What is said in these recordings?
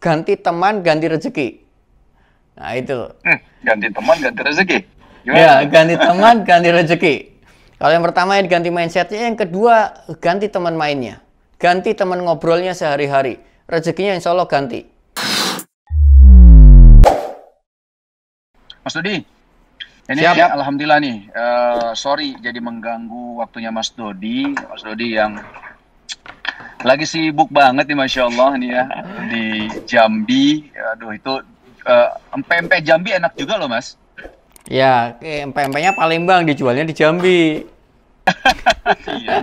ganti teman, ganti rezeki. Nah, itu. Hmm, ganti teman, ganti rezeki. Gimana? Ya, ganti teman, ganti rezeki. Kalau yang pertama ya ganti mindsetnya, yang kedua ganti teman mainnya. Ganti teman ngobrolnya sehari-hari. Rezekinya insya Allah ganti. Mas Dodi, ini Siap. Ya, alhamdulillah nih. Uh, sorry jadi mengganggu waktunya Mas Dodi. Mas Dodi yang lagi sibuk banget nih masya Allah nih ya di Jambi aduh itu uh, eh, empe Jambi enak juga loh mas ya eh, empe nya Palembang dijualnya di Jambi iya.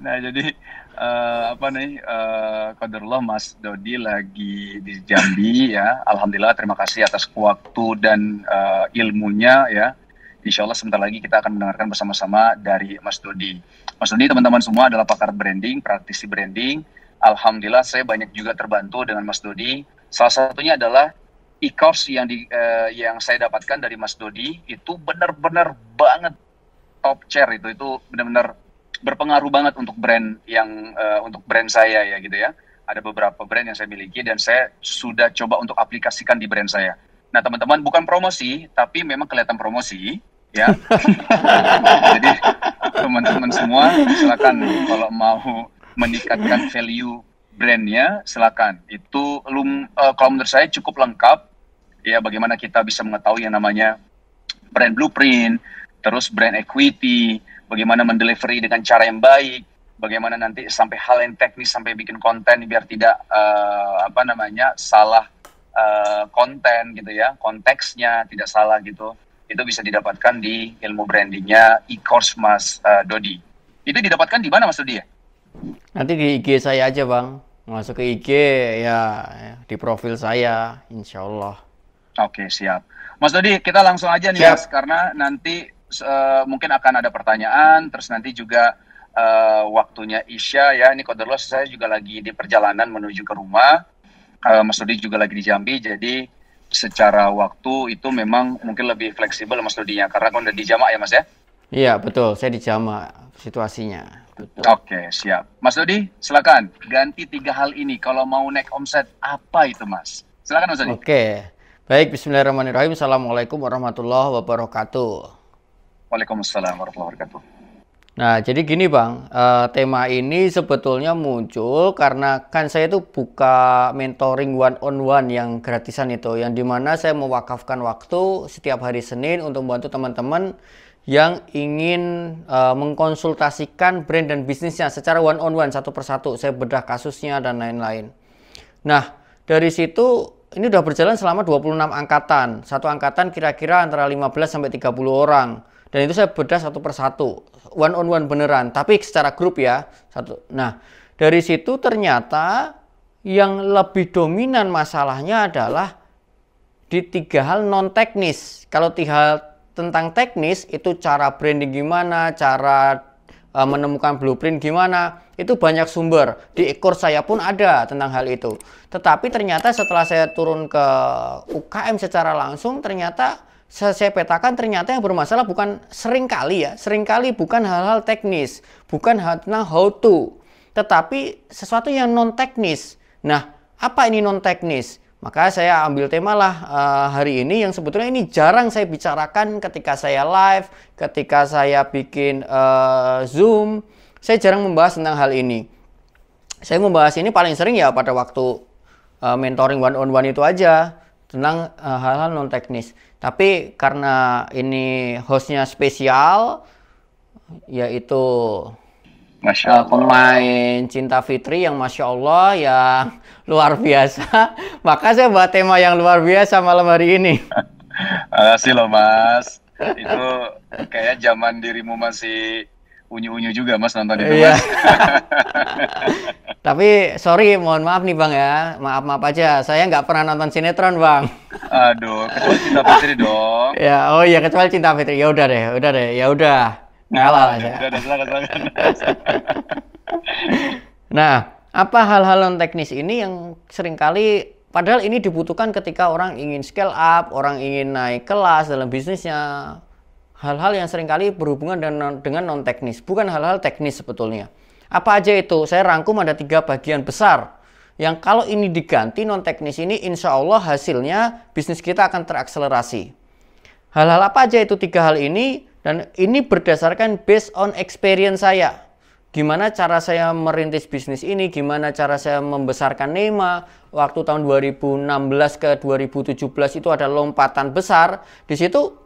nah jadi uh, apa nih uh, loh Mas Dodi lagi di Jambi ya Alhamdulillah terima kasih atas waktu dan uh, ilmunya ya insya Allah sebentar lagi kita akan mendengarkan bersama-sama dari Mas Dodi. Mas Dodi, teman-teman semua adalah pakar branding, praktisi branding. Alhamdulillah saya banyak juga terbantu dengan Mas Dodi. Salah satunya adalah e-course yang di uh, yang saya dapatkan dari Mas Dodi itu benar-benar banget top chair itu itu benar-benar berpengaruh banget untuk brand yang uh, untuk brand saya ya gitu ya. Ada beberapa brand yang saya miliki dan saya sudah coba untuk aplikasikan di brand saya. Nah, teman-teman bukan promosi, tapi memang kelihatan promosi ya. Jadi teman-teman semua silakan kalau mau meningkatkan value brandnya silakan. Itu lum, uh, kalau menurut saya cukup lengkap ya bagaimana kita bisa mengetahui yang namanya brand blueprint, terus brand equity, bagaimana mendelivery dengan cara yang baik, bagaimana nanti sampai hal yang teknis sampai bikin konten biar tidak uh, apa namanya salah eh, konten gitu ya konteksnya tidak salah gitu itu bisa didapatkan di ilmu brandingnya e-course Mas uh, Dodi. Itu didapatkan di mana Mas Dodi ya? Nanti di IG saya aja Bang, masuk ke IG ya, ya, di profil saya, insya Allah. Oke siap, Mas Dodi kita langsung aja nih Mas karena nanti uh, mungkin akan ada pertanyaan, terus nanti juga uh, waktunya Isya ya, ini kodarullah saya juga lagi di perjalanan menuju ke rumah, uh, Mas Dodi juga lagi di Jambi, jadi secara waktu itu memang mungkin lebih fleksibel Mas Rudinya karena kan udah jamaah ya Mas ya? Iya betul, saya di jamaah situasinya. oke Oke siap, Mas Dodi silakan ganti tiga hal ini kalau mau naik omset apa itu Mas? Silakan Mas Rudi. Oke, baik Bismillahirrahmanirrahim. Assalamualaikum warahmatullahi wabarakatuh. Waalaikumsalam warahmatullahi wabarakatuh. Nah, jadi gini Bang, uh, tema ini sebetulnya muncul karena kan saya itu buka mentoring one on one yang gratisan itu, yang dimana saya mewakafkan waktu setiap hari Senin untuk membantu teman-teman yang ingin uh, mengkonsultasikan brand dan bisnisnya secara one on one satu persatu, saya bedah kasusnya dan lain-lain. Nah, dari situ ini sudah berjalan selama 26 angkatan. Satu angkatan kira-kira antara 15 sampai 30 orang. Dan itu saya bedah satu persatu one on one beneran, tapi secara grup ya. Satu. Nah, dari situ ternyata yang lebih dominan masalahnya adalah di tiga hal non teknis. Kalau tiga hal tentang teknis itu cara branding gimana, cara e, menemukan blueprint gimana, itu banyak sumber. Di ekor saya pun ada tentang hal itu. Tetapi ternyata setelah saya turun ke UKM secara langsung ternyata saya petakan ternyata yang bermasalah bukan sering kali ya, sering kali bukan hal-hal teknis, bukan hal tentang how to, tetapi sesuatu yang non teknis. Nah, apa ini non teknis? Maka saya ambil tema lah uh, hari ini yang sebetulnya ini jarang saya bicarakan ketika saya live, ketika saya bikin uh, Zoom, saya jarang membahas tentang hal ini. Saya membahas ini paling sering ya pada waktu uh, mentoring one on one itu aja tentang eh, hal-hal non teknis. Tapi karena ini hostnya spesial, yaitu Masya Allah. pemain Cinta Fitri yang Masya Allah ya luar biasa, maka saya buat tema yang luar biasa malam hari ini. Makasih loh Mas, itu kayak zaman dirimu masih unyu-unyu juga mas nonton itu iya. mas. Tapi sorry, mohon maaf nih bang ya, maaf maaf aja, saya nggak pernah nonton sinetron bang. Aduh, kecuali Cinta Fitri dong. ya, oh iya kecuali Cinta Fitri, ya udah deh, udah deh, ya udah ngalah nah, lah ya. Udah, nah, apa hal-hal non teknis ini yang seringkali padahal ini dibutuhkan ketika orang ingin scale up, orang ingin naik kelas dalam bisnisnya, hal-hal yang seringkali berhubungan dengan, dengan non teknis, bukan hal-hal teknis sebetulnya. Apa aja itu? Saya rangkum ada tiga bagian besar yang kalau ini diganti non teknis ini insya Allah hasilnya bisnis kita akan terakselerasi. Hal-hal apa aja itu tiga hal ini dan ini berdasarkan based on experience saya. Gimana cara saya merintis bisnis ini, gimana cara saya membesarkan Nema. Waktu tahun 2016 ke 2017 itu ada lompatan besar. Di situ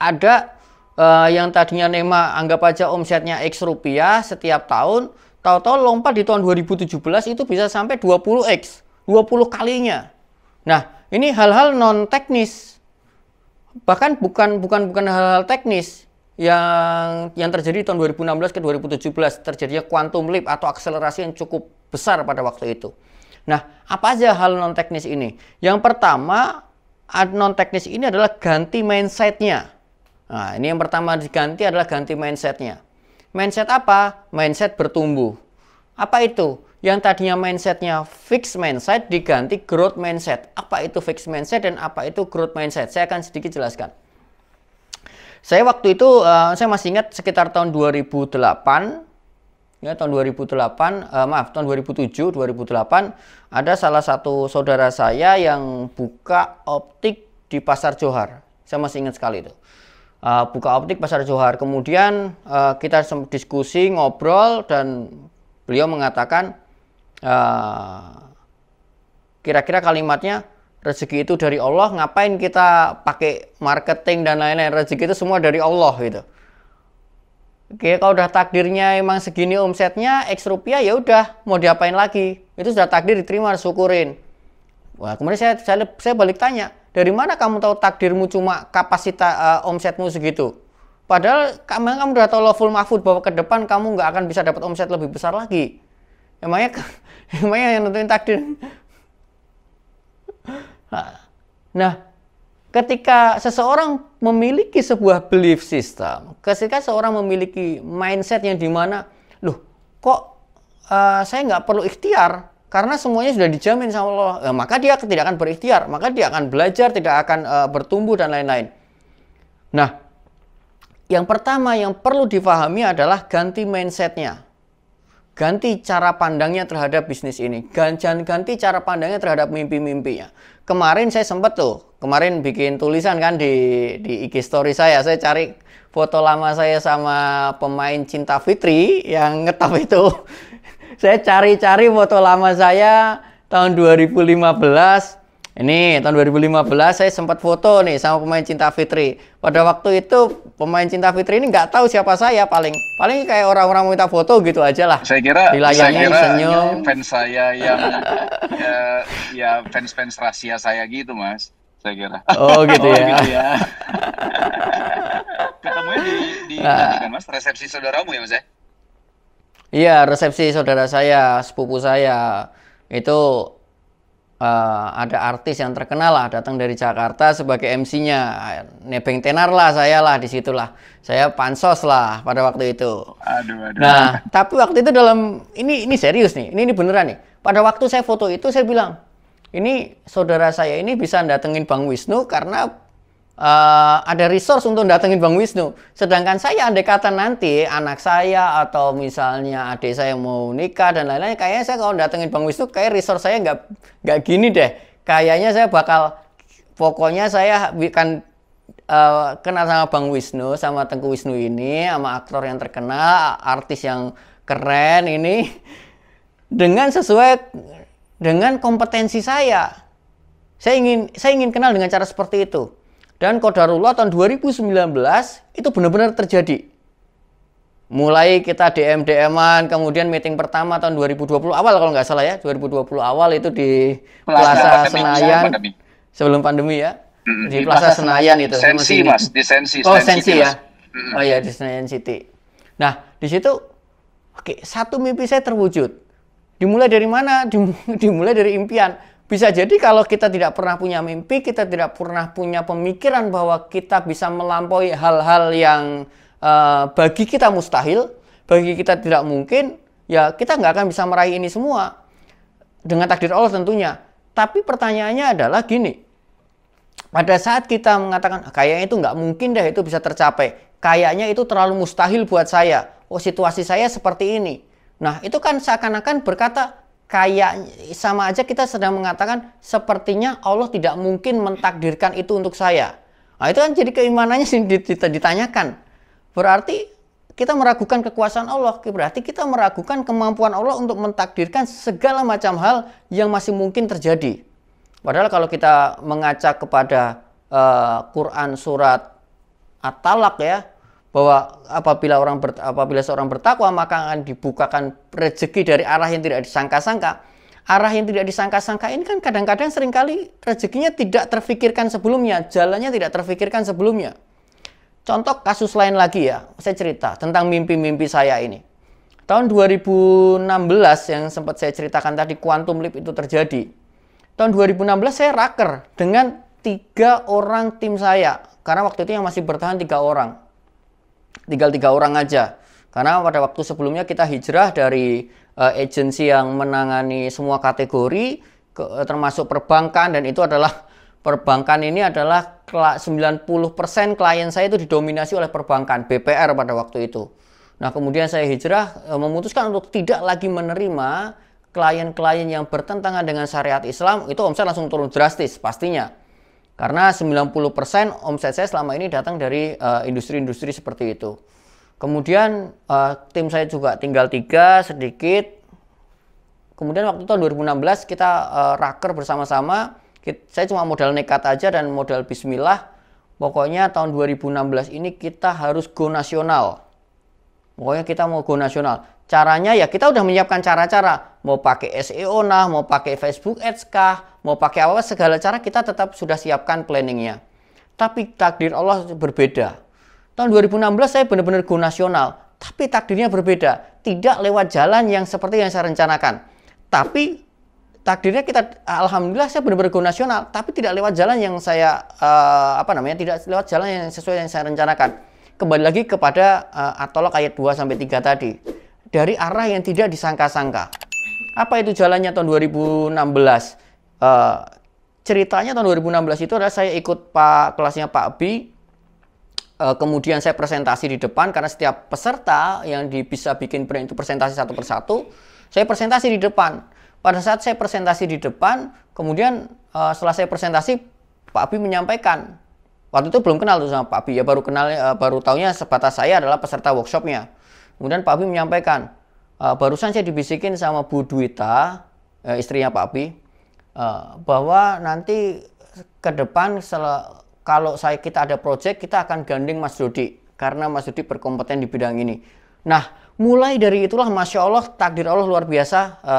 ada uh, yang tadinya Nema anggap aja omsetnya X rupiah setiap tahun, tahu-tahu lompat di tahun 2017 itu bisa sampai 20X, 20 kalinya. Nah, ini hal-hal non teknis. Bahkan bukan bukan bukan hal-hal teknis yang yang terjadi tahun 2016 ke 2017 terjadinya quantum leap atau akselerasi yang cukup besar pada waktu itu. Nah, apa aja hal non teknis ini? Yang pertama, non teknis ini adalah ganti mindset-nya. Nah, ini yang pertama diganti adalah ganti mindsetnya. Mindset apa? Mindset bertumbuh. Apa itu? Yang tadinya mindsetnya fixed mindset diganti growth mindset. Apa itu fixed mindset dan apa itu growth mindset? Saya akan sedikit jelaskan. Saya waktu itu, uh, saya masih ingat sekitar tahun 2008, ya tahun 2008, uh, eh, maaf tahun 2007, 2008 ada salah satu saudara saya yang buka optik di pasar Johar. Saya masih ingat sekali itu uh, buka optik pasar Johar kemudian uh, kita diskusi ngobrol dan beliau mengatakan kira eh, kira-kira kalimatnya rezeki itu dari Allah ngapain kita pakai marketing dan lain-lain rezeki itu semua dari Allah gitu Oke, kalau udah takdirnya emang segini omsetnya X rupiah ya udah mau diapain lagi itu sudah takdir diterima syukurin Wah kemudian saya saya, saya balik tanya dari mana kamu tahu takdirmu cuma kapasitas uh, omsetmu segitu? Padahal kamu, kamu udah tahu level mahfud bahwa ke depan kamu nggak akan bisa dapat omset lebih besar lagi. Emangnya, ya, emangnya ya, yang nentuin takdir. Nah, ketika seseorang memiliki sebuah belief system, ketika seseorang memiliki mindset yang dimana, loh kok uh, saya nggak perlu ikhtiar, karena semuanya sudah dijamin sama Allah, eh, maka dia tidak akan berikhtiar, maka dia akan belajar, tidak akan uh, bertumbuh dan lain-lain. Nah, yang pertama yang perlu difahami adalah ganti mindsetnya. Ganti cara pandangnya terhadap bisnis ini. Jangan ganti cara pandangnya terhadap mimpi-mimpinya. Kemarin saya sempat tuh, kemarin bikin tulisan kan di, di IG story saya. Saya cari foto lama saya sama pemain Cinta Fitri yang ngetop itu saya cari-cari foto lama saya tahun 2015. Ini tahun 2015 saya sempat foto nih sama pemain Cinta Fitri. Pada waktu itu pemain Cinta Fitri ini nggak tahu siapa saya paling paling kayak orang-orang minta foto gitu aja lah. Saya kira Dilayani, saya kira senyum. fans saya yang ya, ya fans-fans rahasia saya gitu, Mas. Saya kira. Oh gitu oh, ya. Gitu ya. Ketemunya di di nah. Mas, resepsi saudaramu ya, Mas ya? Iya, resepsi saudara saya, sepupu saya itu uh, ada artis yang terkenal lah datang dari Jakarta sebagai MC-nya nebeng tenar lah saya lah disitulah saya pansos lah pada waktu itu aduh, aduh. nah tapi waktu itu dalam ini ini serius nih ini, ini beneran nih pada waktu saya foto itu saya bilang ini saudara saya ini bisa datengin Bang Wisnu karena uh, ada resource untuk datengin Bang Wisnu. Sedangkan saya andai kata nanti anak saya atau misalnya adik saya mau nikah dan lain-lain, kayaknya saya kalau datengin Bang Wisnu, kayak resource saya nggak nggak gini deh. Kayaknya saya bakal pokoknya saya bukan uh, eh, kenal sama Bang Wisnu, sama Tengku Wisnu ini, sama aktor yang terkenal, artis yang keren ini dengan sesuai dengan kompetensi saya. Saya ingin saya ingin kenal dengan cara seperti itu. Dan kodarullah tahun 2019 itu benar-benar terjadi. Mulai kita DM dm kemudian meeting pertama tahun 2020 awal kalau nggak salah ya, 2020 awal itu di Plaza, Senayan ya, pandemi. sebelum pandemi ya. Hmm, di, Plaza, Senayan, Senayan itu. Sensi Mas, di Sensi. Oh, Sensi, ya. Mas. Oh ya di Senayan City. Nah, di situ oke, satu mimpi saya terwujud. Dimulai dari mana? Dimulai dari impian bisa jadi kalau kita tidak pernah punya mimpi, kita tidak pernah punya pemikiran bahwa kita bisa melampaui hal-hal yang uh, bagi kita mustahil, bagi kita tidak mungkin, ya kita nggak akan bisa meraih ini semua. Dengan takdir Allah tentunya. Tapi pertanyaannya adalah gini, pada saat kita mengatakan, ah, kayaknya itu nggak mungkin deh itu bisa tercapai, kayaknya itu terlalu mustahil buat saya, oh situasi saya seperti ini. Nah itu kan seakan-akan berkata, kayak sama aja kita sedang mengatakan sepertinya Allah tidak mungkin mentakdirkan itu untuk saya. Nah, itu kan jadi keimanannya ditanyakan. Berarti kita meragukan kekuasaan Allah, berarti kita meragukan kemampuan Allah untuk mentakdirkan segala macam hal yang masih mungkin terjadi. Padahal kalau kita mengacak kepada uh, Quran surat At-Talaq ya, bahwa apabila orang ber, apabila seorang bertakwa maka akan dibukakan rezeki dari arah yang tidak disangka-sangka. Arah yang tidak disangka-sangka ini kan kadang-kadang seringkali rezekinya tidak terfikirkan sebelumnya, jalannya tidak terfikirkan sebelumnya. Contoh kasus lain lagi ya, saya cerita tentang mimpi-mimpi saya ini. Tahun 2016 yang sempat saya ceritakan tadi quantum leap itu terjadi. Tahun 2016 saya raker dengan tiga orang tim saya karena waktu itu yang masih bertahan tiga orang tinggal tiga orang aja karena pada waktu sebelumnya kita hijrah dari uh, agensi yang menangani semua kategori ke, eh, termasuk perbankan dan itu adalah perbankan ini adalah 90% klien saya itu didominasi oleh perbankan BPR pada waktu itu. Nah, kemudian saya hijrah uh, memutuskan untuk tidak lagi menerima klien-klien yang bertentangan dengan syariat Islam, itu omset langsung turun drastis pastinya. Karena 90% omset saya selama ini datang dari eh, industri-industri uh, seperti itu. Kemudian uh, tim saya juga tinggal tiga sedikit. Kemudian waktu tahun 2016 kita uh, raker bersama-sama. Saya cuma modal nekat aja dan modal bismillah. Pokoknya tahun 2016 ini kita harus go nasional. Pokoknya kita mau go nasional. Caranya ya kita udah menyiapkan cara-cara. Mau pakai SEO nah, mau pakai Facebook Ads kah, mau pakai apa segala cara kita tetap sudah siapkan planningnya. Tapi takdir Allah berbeda. Tahun 2016 saya benar-benar go nasional, tapi takdirnya berbeda. Tidak lewat jalan yang seperti yang saya rencanakan. Tapi takdirnya kita alhamdulillah saya benar-benar go nasional, tapi tidak lewat jalan yang saya uh, apa namanya? tidak lewat jalan yang sesuai yang saya rencanakan. Kembali lagi kepada uh, atolok ayat 2 sampai 3 tadi dari arah yang tidak disangka-sangka. Apa itu jalannya tahun 2016? Uh, eh, ceritanya tahun 2016 itu adalah saya ikut Pak kelasnya Pak B. Uh, kemudian saya presentasi di depan karena setiap peserta yang bisa bikin brand itu presentasi satu persatu. Saya presentasi di depan. Pada saat saya presentasi di depan, kemudian uh, setelah saya presentasi, Pak Abi menyampaikan. Waktu itu belum kenal tuh sama Pak Abi, ya baru kenal, uh, baru tahunya sebatas saya adalah peserta workshopnya. Kemudian Pak Abi menyampaikan, e, barusan saya dibisikin sama Bu Duita, e, eh, istrinya Pak Abi, e, bahwa nanti ke depan kalau saya kita ada proyek kita akan gandeng Mas Dodi karena Mas Dodi berkompeten di bidang ini. Nah, mulai dari itulah Masya Allah takdir Allah luar biasa E,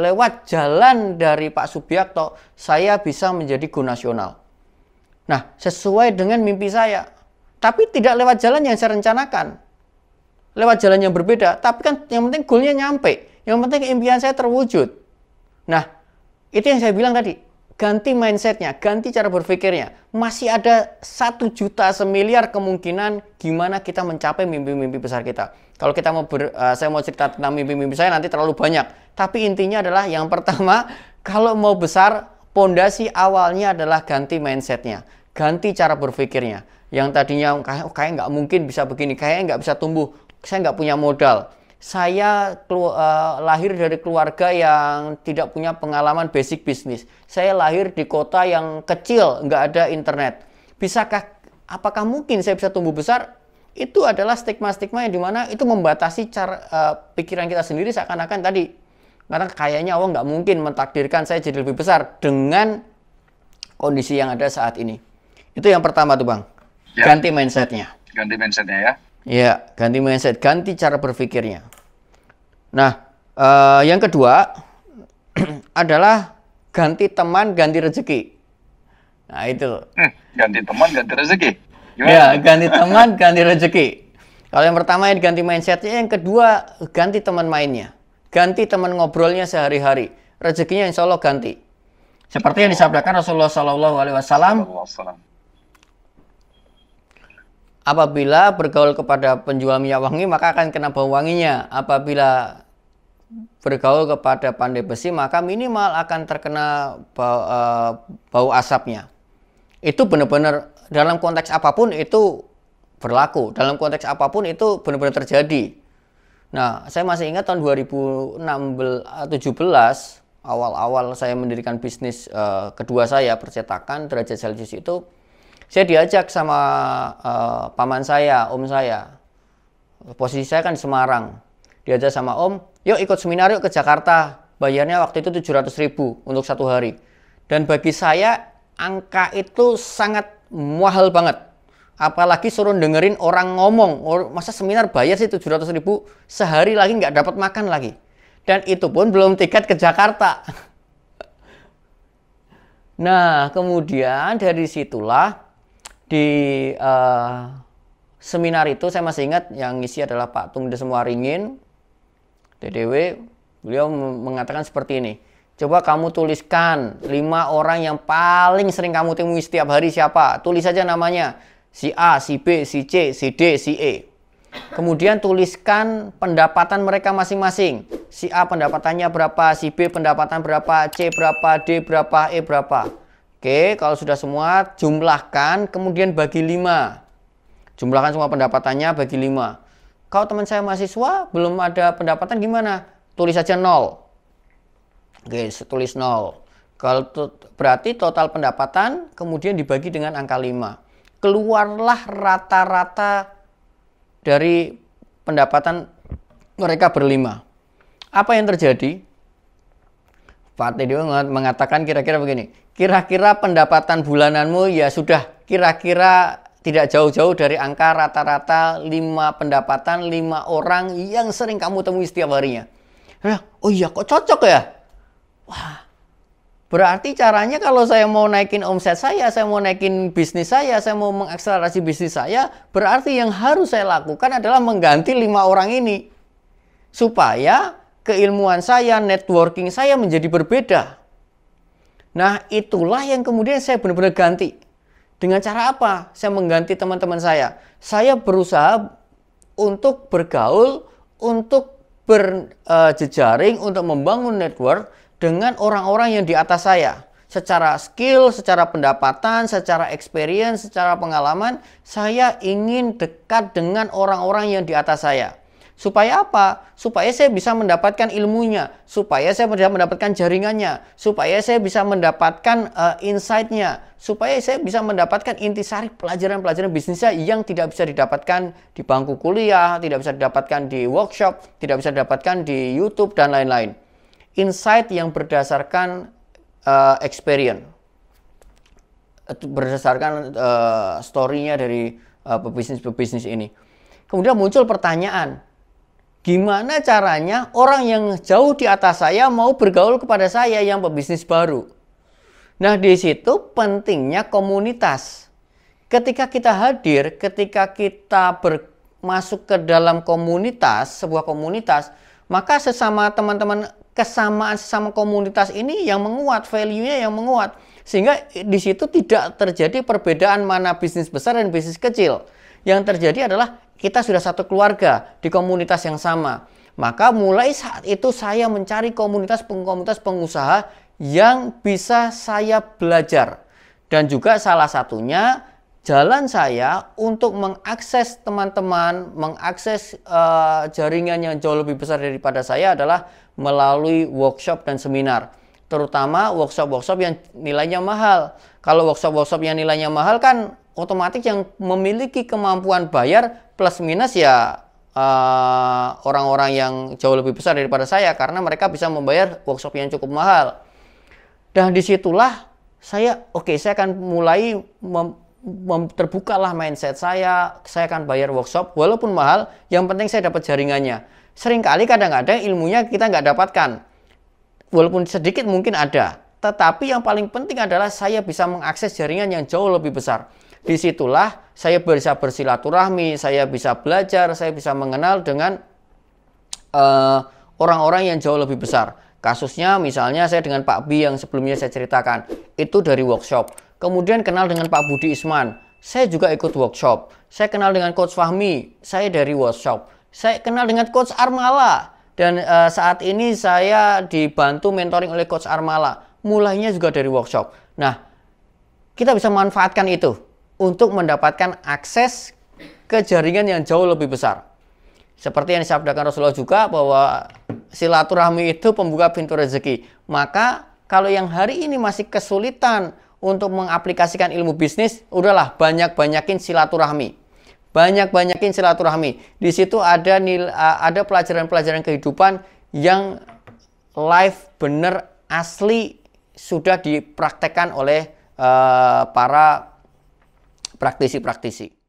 lewat jalan dari Pak Subiakto saya bisa menjadi go nasional. Nah, sesuai dengan mimpi saya. Tapi tidak lewat jalan yang saya rencanakan lewat jalan yang berbeda, tapi kan yang penting goalnya nyampe. Yang penting impian saya terwujud. Nah, itu yang saya bilang tadi. Ganti mindsetnya, ganti cara berpikirnya. Masih ada satu juta semiliar kemungkinan gimana kita mencapai mimpi-mimpi besar kita. Kalau kita mau ber, uh, saya mau cerita tentang mimpi-mimpi saya nanti terlalu banyak. Tapi intinya adalah yang pertama, kalau mau besar, pondasi awalnya adalah ganti mindsetnya, ganti cara berpikirnya. Yang tadinya oh, kayak nggak mungkin bisa begini, kayak nggak bisa tumbuh, saya nggak punya modal saya uh, lahir dari keluarga yang tidak punya pengalaman basic bisnis. Saya lahir di kota yang kecil, nggak ada internet. Bisakah, apakah mungkin saya bisa tumbuh besar? Itu adalah stigma-stigma yang dimana itu membatasi cara uh, pikiran kita sendiri seakan-akan tadi. Karena kayaknya Allah nggak mungkin mentakdirkan saya jadi lebih besar dengan kondisi yang ada saat ini. Itu yang pertama tuh Bang. Ya. Ganti mindsetnya. Ganti mindsetnya ya. Ya, ganti mindset, ganti cara berpikirnya. Nah, uh, yang kedua adalah ganti teman, ganti rezeki. Nah, itu. Hmm, ganti teman, ganti rezeki. Gimana? Ya, ganti teman, ganti rezeki. Kalau yang pertama ya ganti mindsetnya, yang kedua ganti teman mainnya. Ganti teman ngobrolnya sehari-hari. Rezekinya insya Allah ganti. Seperti yang disabdakan Rasulullah Sallallahu Alaihi Wasallam, Apabila bergaul kepada penjual minyak wangi, maka akan kena bau wanginya. Apabila bergaul kepada pandai besi, maka minimal akan terkena bau, uh, bau asapnya. Itu benar-benar dalam konteks apapun itu berlaku. Dalam konteks apapun itu benar-benar terjadi. Nah, saya masih ingat tahun 2017 awal-awal saya mendirikan bisnis uh, kedua saya percetakan derajat Celcius itu saya diajak sama uh, paman saya, om saya. Posisi saya kan di Semarang. Diajak sama om, yuk ikut seminar yuk ke Jakarta. Bayarnya waktu itu 700 ribu untuk satu hari. Dan bagi saya, angka itu sangat mahal banget. Apalagi suruh dengerin orang ngomong. Masa seminar bayar sih 700 ribu, sehari lagi nggak dapat makan lagi. Dan itu pun belum tiket ke Jakarta. Nah, kemudian dari situlah di uh, seminar itu saya masih ingat yang ngisi adalah Pak di Semua Ringin, DDW, beliau mengatakan seperti ini. Coba kamu tuliskan lima orang yang paling sering kamu temui setiap hari siapa. Tulis saja namanya. Si A, si B, si C, si D, si E. Kemudian tuliskan pendapatan mereka masing-masing. Si A pendapatannya berapa, si B pendapatan berapa, C berapa, D berapa, E berapa Oke, kalau sudah semua jumlahkan kemudian bagi 5. Jumlahkan semua pendapatannya bagi 5. Kalau teman saya mahasiswa belum ada pendapatan gimana? Tulis saja 0. Oke, tulis 0. Kalau berarti total pendapatan kemudian dibagi dengan angka 5. Keluarlah rata-rata dari pendapatan mereka berlima. Apa yang terjadi? Pak Teddy mengatakan kira-kira begini, kira-kira pendapatan bulananmu ya sudah kira-kira tidak jauh-jauh dari angka rata-rata 5 pendapatan 5 orang yang sering kamu temui setiap harinya. Oh iya kok cocok ya? Wah, berarti caranya kalau saya mau naikin omset saya, saya mau naikin bisnis saya, saya mau mengakselerasi bisnis saya, berarti yang harus saya lakukan adalah mengganti lima orang ini. Supaya keilmuan saya, networking saya menjadi berbeda. Nah, itulah yang kemudian saya benar-benar ganti. Dengan cara apa? Saya mengganti teman-teman saya. Saya berusaha untuk bergaul, untuk berjejaring, untuk membangun network dengan orang-orang yang di atas saya. Secara skill, secara pendapatan, secara experience, secara pengalaman, saya ingin dekat dengan orang-orang yang di atas saya. Supaya apa? Supaya saya bisa mendapatkan ilmunya, supaya saya bisa mendapatkan jaringannya, supaya saya bisa mendapatkan uh, insight-nya, supaya saya bisa mendapatkan intisari pelajaran-pelajaran bisnisnya yang tidak bisa didapatkan di bangku kuliah, tidak bisa didapatkan di workshop, tidak bisa didapatkan di YouTube dan lain-lain. Insight yang berdasarkan uh, experience, berdasarkan uh, story-nya dari pebisnis-pebisnis uh, pebisnis -pebisnis ini. Kemudian muncul pertanyaan, Gimana caranya orang yang jauh di atas saya mau bergaul kepada saya yang pebisnis baru? Nah, di situ pentingnya komunitas. Ketika kita hadir, ketika kita ber, masuk ke dalam komunitas, sebuah komunitas, maka sesama teman-teman kesamaan sesama komunitas ini yang menguat, value-nya yang menguat. Sehingga di situ tidak terjadi perbedaan mana bisnis besar dan bisnis kecil. Yang terjadi adalah kita sudah satu keluarga di komunitas yang sama. Maka mulai saat itu saya mencari komunitas komunitas pengusaha yang bisa saya belajar. Dan juga salah satunya jalan saya untuk mengakses teman-teman, mengakses uh, jaringan yang jauh lebih besar daripada saya adalah melalui workshop dan seminar. Terutama workshop-workshop yang nilainya mahal. Kalau workshop-workshop yang nilainya mahal kan otomatis yang memiliki kemampuan bayar plus minus ya eh, orang-orang uh, yang jauh lebih besar daripada saya karena mereka bisa membayar workshop yang cukup mahal. Dan disitulah saya oke okay, saya akan mulai mem, mem, terbukalah mindset saya, saya akan bayar workshop walaupun mahal, yang penting saya dapat jaringannya. Seringkali kadang-kadang ilmunya kita nggak dapatkan, walaupun sedikit mungkin ada. Tetapi yang paling penting adalah saya bisa mengakses jaringan yang jauh lebih besar disitulah saya bisa bersilaturahmi, saya bisa belajar, saya bisa mengenal dengan eh, orang-orang uh, yang jauh lebih besar. Kasusnya misalnya saya dengan Pak B yang sebelumnya saya ceritakan, itu dari workshop. Kemudian kenal dengan Pak Budi Isman, saya juga ikut workshop. Saya kenal dengan Coach Fahmi, saya dari workshop. Saya kenal dengan Coach Armala, dan uh, saat ini saya dibantu mentoring oleh Coach Armala. Mulainya juga dari workshop. Nah, kita bisa manfaatkan itu untuk mendapatkan akses ke jaringan yang jauh lebih besar. Seperti yang disabdakan Rasulullah juga bahwa silaturahmi itu pembuka pintu rezeki. Maka kalau yang hari ini masih kesulitan untuk mengaplikasikan ilmu bisnis, udahlah banyak-banyakin silaturahmi. Banyak-banyakin silaturahmi. Di situ ada nil, ada pelajaran-pelajaran kehidupan yang live bener asli sudah dipraktekkan oleh uh, para praktisi-praktisi.